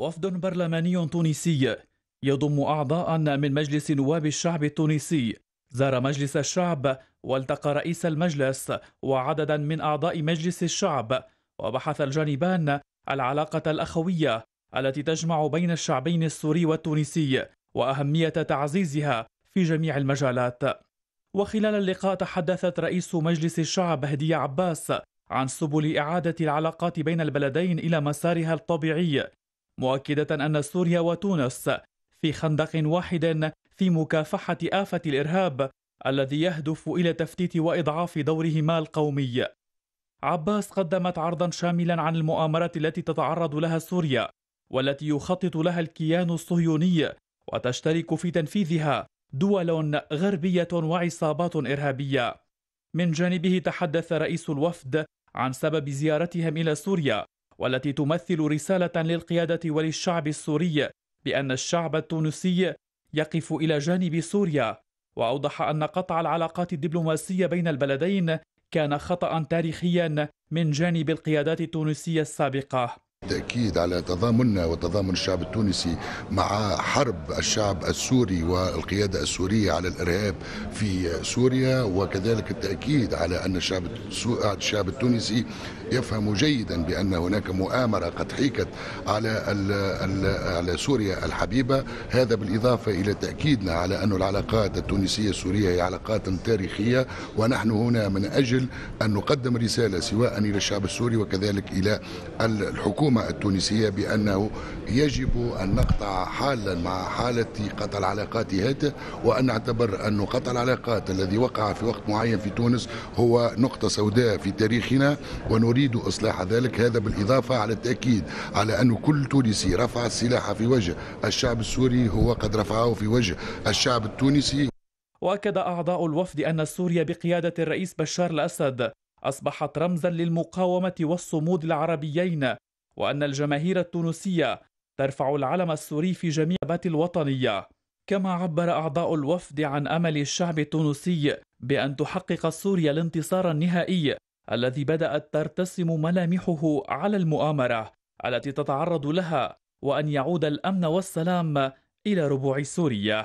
وفد برلماني تونسي يضم أعضاء من مجلس نواب الشعب التونسي زار مجلس الشعب والتقى رئيس المجلس وعددا من أعضاء مجلس الشعب وبحث الجانبان العلاقة الأخوية التي تجمع بين الشعبين السوري والتونسي وأهمية تعزيزها في جميع المجالات وخلال اللقاء تحدثت رئيس مجلس الشعب هدية عباس عن سبل إعادة العلاقات بين البلدين إلى مسارها الطبيعي مؤكدة أن سوريا وتونس في خندق واحد في مكافحة آفة الإرهاب الذي يهدف إلى تفتيت وإضعاف دورهما القومي. عباس قدمت عرضا شاملا عن المؤامرات التي تتعرض لها سوريا والتي يخطط لها الكيان الصهيوني وتشترك في تنفيذها دول غربية وعصابات إرهابية. من جانبه تحدث رئيس الوفد عن سبب زيارتهم إلى سوريا والتي تمثل رسالة للقيادة وللشعب السوري بأن الشعب التونسي يقف إلى جانب سوريا وأوضح أن قطع العلاقات الدبلوماسية بين البلدين كان خطأ تاريخيا من جانب القيادات التونسية السابقة بالتأكيد على تضامننا وتضامن الشعب التونسي مع حرب الشعب السوري والقيادة السورية على الإرهاب في سوريا وكذلك التأكيد على أن الشعب الشعب التونسي يفهم جيدا بأن هناك مؤامرة قد حيكت على على سوريا الحبيبة هذا بالإضافة إلى تأكيدنا على أن العلاقات التونسية السورية هي علاقات تاريخية ونحن هنا من أجل أن نقدم رسالة سواء إلى الشعب السوري وكذلك إلى الحكومة الحكومة التونسية بأنه يجب أن نقطع حالا مع حالة قطع العلاقات هاته وأن نعتبر أن قطع العلاقات الذي وقع في وقت معين في تونس هو نقطة سوداء في تاريخنا ونريد إصلاح ذلك هذا بالإضافة على التأكيد على أن كل تونسي رفع السلاح في وجه الشعب السوري هو قد رفعه في وجه الشعب التونسي واكد اعضاء الوفد ان سوريا بقياده الرئيس بشار الاسد اصبحت رمزا للمقاومه والصمود العربيين وأن الجماهير التونسية ترفع العلم السوري في جميع بات الوطنية كما عبر أعضاء الوفد عن أمل الشعب التونسي بأن تحقق سوريا الانتصار النهائي الذي بدأت ترتسم ملامحه على المؤامرة التي تتعرض لها وأن يعود الأمن والسلام إلى ربوع سوريا